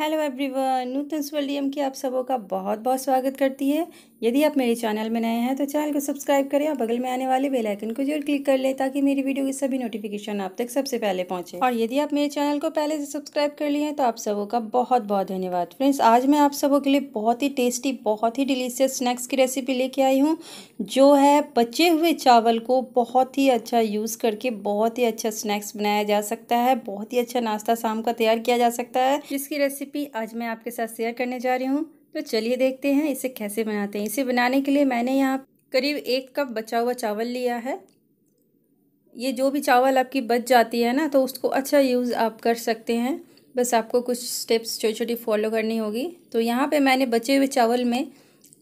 Hello everyone नूतन स्वलियम की आप सबों का बहुत बहुत स्वागत करती है यदि आप मेरे चैनल में नए हैं तो चैनल को सब्सक्राइब करें और बगल में आने वाले बेल आइकन को जरूर क्लिक कर लें ताकि मेरी वीडियो की सभी नोटिफिकेशन आप तक सबसे पहले पहुंचे और यदि आप मेरे चैनल को पहले से सब्सक्राइब कर लिए हैं तो आप सबों का बहुत बहुत धन्यवाद फ्रेंड्स आज मैं आप सबों के लिए बहुत ही टेस्टी बहुत ही डिलीशियस स्नैक्स की रेसिपी लेके आई हूँ जो है बचे हुए चावल को बहुत ही अच्छा यूज़ करके बहुत ही अच्छा स्नैक्स बनाया जा सकता है बहुत ही अच्छा नाश्ता शाम का तैयार किया जा सकता है जिसकी रेसिपी आज मैं आपके साथ शेयर करने जा रही हूँ तो चलिए देखते हैं इसे कैसे बनाते हैं इसे बनाने के लिए मैंने यहाँ करीब एक कप बचा हुआ चावल लिया है ये जो भी चावल आपकी बच जाती है ना तो उसको अच्छा यूज़ आप कर सकते हैं बस आपको कुछ स्टेप्स छोटी छोटी फॉलो करनी होगी तो यहाँ पे मैंने बचे हुए चावल में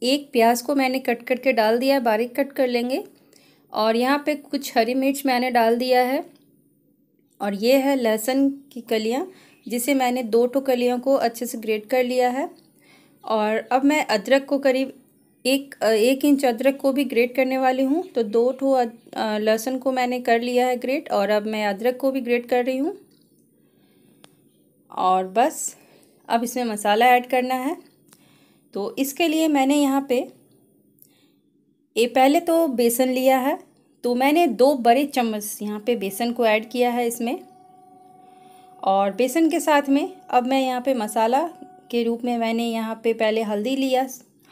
एक प्याज को मैंने कट कट के डाल दिया है बारीक कट कर लेंगे और यहाँ पे कुछ हरी मिर्च मैंने डाल दिया है और ये है लहसुन की कलियाँ जिसे मैंने दो टो कलियों को अच्छे से ग्रेट कर लिया है और अब मैं अदरक को करीब एक एक इंच अदरक को भी ग्रेट करने वाली हूँ तो दो ठो लहसुन को मैंने कर लिया है ग्रेट और अब मैं अदरक को भी ग्रेट कर रही हूँ और बस अब इसमें मसाला ऐड करना है तो इसके लिए मैंने यहाँ पे ये पहले तो बेसन लिया है तो मैंने दो बड़े चम्मच यहाँ पे बेसन को ऐड किया है इसमें और बेसन के साथ में अब मैं यहाँ पे मसाला के रूप में मैंने यहाँ पे पहले हल्दी लिया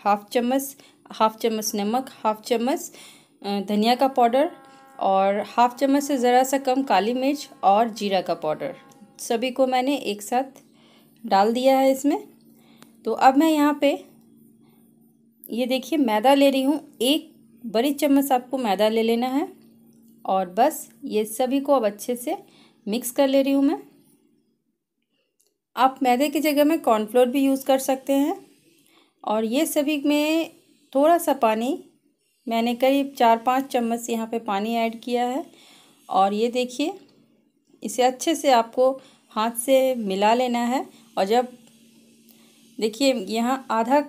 हाफ चम्मच हाफ चम्मच नमक हाफ चम्मच धनिया का पाउडर और हाफ चम्मच से ज़रा सा कम काली मिर्च और जीरा का पाउडर सभी को मैंने एक साथ डाल दिया है इसमें तो अब मैं यहाँ पे ये देखिए मैदा ले रही हूँ एक बड़ी चम्मच आपको मैदा ले लेना है और बस ये सभी को अब अच्छे से मिक्स कर ले रही हूँ मैं आप मैदे की जगह में कॉर्नफ्लोर भी यूज़ कर सकते हैं और ये सभी में थोड़ा सा पानी मैंने करीब चार पाँच चम्मच यहाँ पे पानी ऐड किया है और ये देखिए इसे अच्छे से आपको हाथ से मिला लेना है और जब देखिए यहाँ आधा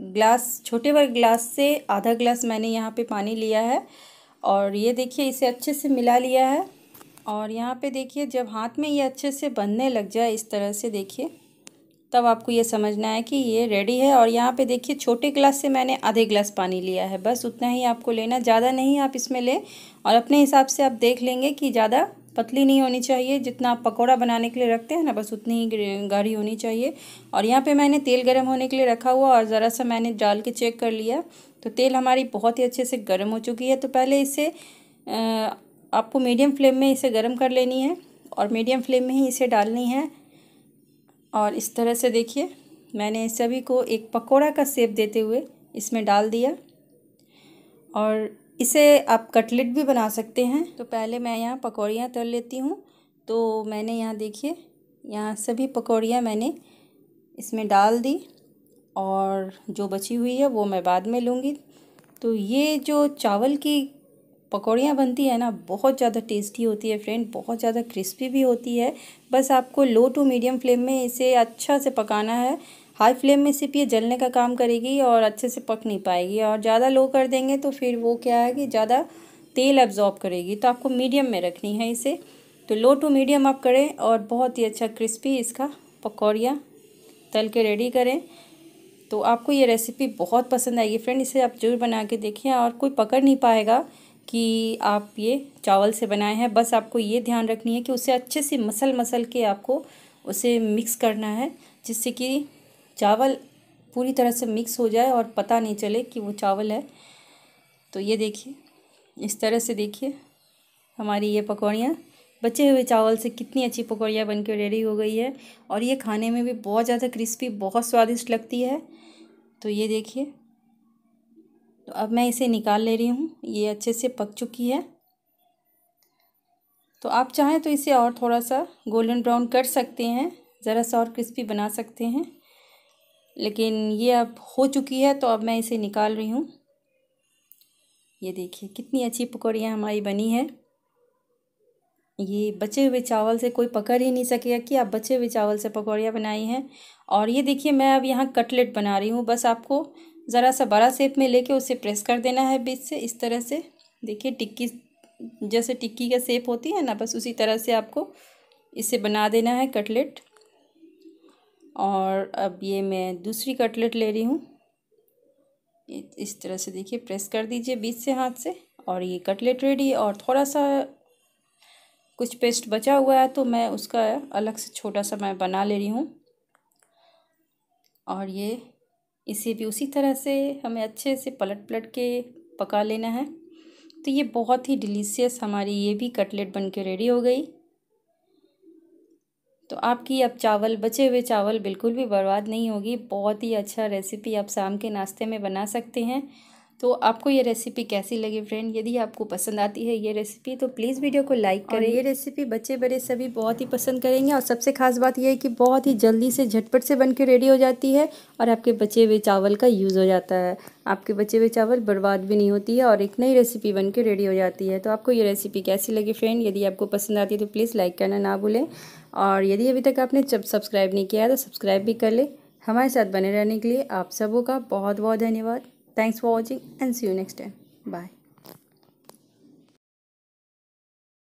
ग्लास छोटे वाले ग्लास से आधा ग्लास मैंने यहाँ पे पानी लिया है और ये देखिए इसे अच्छे से मिला लिया है और यहाँ पे देखिए जब हाथ में ये अच्छे से बनने लग जाए इस तरह से देखिए तब आपको ये समझना है कि ये रेडी है और यहाँ पे देखिए छोटे गिलास से मैंने आधे ग्लास पानी लिया है बस उतना ही आपको लेना ज़्यादा नहीं आप इसमें लें और अपने हिसाब से आप देख लेंगे कि ज़्यादा पतली नहीं होनी चाहिए जितना आप पकौड़ा बनाने के लिए रखते हैं ना बस उतनी ही गाढ़ी होनी चाहिए और यहाँ पे मैंने तेल गर्म होने के लिए रखा हुआ और ज़रा सा मैंने डाल के चेक कर लिया तो तेल हमारी बहुत ही अच्छे से गर्म हो चुकी है तो पहले इसे आ, आपको मीडियम फ्लेम में इसे गर्म कर लेनी है और मीडियम फ्लेम में ही इसे डालनी है और इस तरह से देखिए मैंने सभी को एक पकोड़ा का सेप देते हुए इसमें डाल दिया और इसे आप कटलेट भी बना सकते हैं तो पहले मैं यहाँ पकौड़ियाँ तल लेती हूँ तो मैंने यहाँ देखिए यहाँ सभी पकौड़ियाँ मैंने इसमें डाल दी और जो बची हुई है वो मैं बाद में लूँगी तो ये जो चावल की पकौड़ियाँ बनती है ना बहुत ज़्यादा टेस्टी होती है फ्रेंड बहुत ज़्यादा क्रिस्पी भी होती है बस आपको लो टू मीडियम फ्लेम में इसे अच्छा से पकाना है हाई फ्लेम में सिर्फ ये जलने का काम करेगी और अच्छे से पक नहीं पाएगी और ज़्यादा लो कर देंगे तो फिर वो क्या है कि ज़्यादा तेल एब्जॉर्ब करेगी तो आपको मीडियम में रखनी है इसे तो लो टू मीडियम आप करें और बहुत ही अच्छा क्रिस्पी इसका पकौड़िया तल के रेडी करें तो आपको ये रेसिपी बहुत पसंद आएगी फ्रेंड इसे आप जरूर बना के देखें और कोई पकड़ नहीं पाएगा कि आप ये चावल से बनाए हैं बस आपको ये ध्यान रखनी है कि उसे अच्छे से मसल मसल के आपको उसे मिक्स करना है जिससे कि चावल पूरी तरह से मिक्स हो जाए और पता नहीं चले कि वो चावल है तो ये देखिए इस तरह से देखिए हमारी ये पकौड़ियाँ बचे हुए चावल से कितनी अच्छी पकौड़ियाँ बनकर रेडी हो गई है और ये खाने में भी बहुत ज़्यादा क्रिस्पी बहुत स्वादिष्ट लगती है तो ये देखिए तो अब मैं इसे निकाल ले रही हूँ ये अच्छे से पक चुकी है तो आप चाहें तो इसे और थोड़ा सा गोल्डन ब्राउन कर सकते हैं ज़रा सा और क्रिस्पी बना सकते हैं लेकिन ये अब हो चुकी है तो अब मैं इसे निकाल रही हूँ ये देखिए कितनी अच्छी पकौड़ियाँ हमारी बनी है ये बचे हुए चावल से कोई पकड़ ही नहीं सकेगा कि आप बचे हुए चावल से पकौड़ियाँ बनाई हैं और ये देखिए मैं अब यहाँ कटलेट बना रही हूँ बस आपको ज़रा सा बड़ा सेप में लेके उसे प्रेस कर देना है बीच से इस तरह से देखिए टिक्की जैसे टिक्की का सेप होती है ना बस उसी तरह से आपको इसे बना देना है कटलेट और अब ये मैं दूसरी कटलेट ले रही हूँ इस तरह से देखिए प्रेस कर दीजिए बीच से हाथ से और ये कटलेट रेडी और थोड़ा सा कुछ पेस्ट बचा हुआ है तो मैं उसका अलग से छोटा सा मैं बना ले रही हूँ और ये इसे भी उसी तरह से हमें अच्छे से पलट पलट के पका लेना है तो ये बहुत ही डिलीशियस हमारी ये भी कटलेट बन के रेडी हो गई तो आपकी अब चावल बचे हुए चावल बिल्कुल भी बर्बाद नहीं होगी बहुत ही अच्छा रेसिपी आप शाम के नाश्ते में बना सकते हैं तो आपको ये रेसिपी कैसी लगी फ्रेंड यदि आपको पसंद आती है ये रेसिपी तो प्लीज़ वीडियो को लाइक करें ये रेसिपी बच्चे बड़े सभी बहुत ही पसंद करेंगे और सबसे खास बात यह है कि बहुत ही जल्दी से झटपट से बन के रेडी हो जाती है और आपके बचे हुए चावल का यूज़ हो जाता है आपके बचे हुए चावल बर्बाद भी नहीं होती है और एक नई रेसिपी बन के रेडी हो जाती है तो आपको ये रेसिपी कैसी लगी फ्रेंड यदि आपको पसंद आती है तो प्लीज़ लाइक करना ना भूलें और यदि अभी तक आपने जब सब्सक्राइब नहीं किया है तो सब्सक्राइब भी कर लें हमारे साथ बने रहने के लिए आप सबों का बहुत बहुत धन्यवाद Thanks for watching and see you next time. Bye.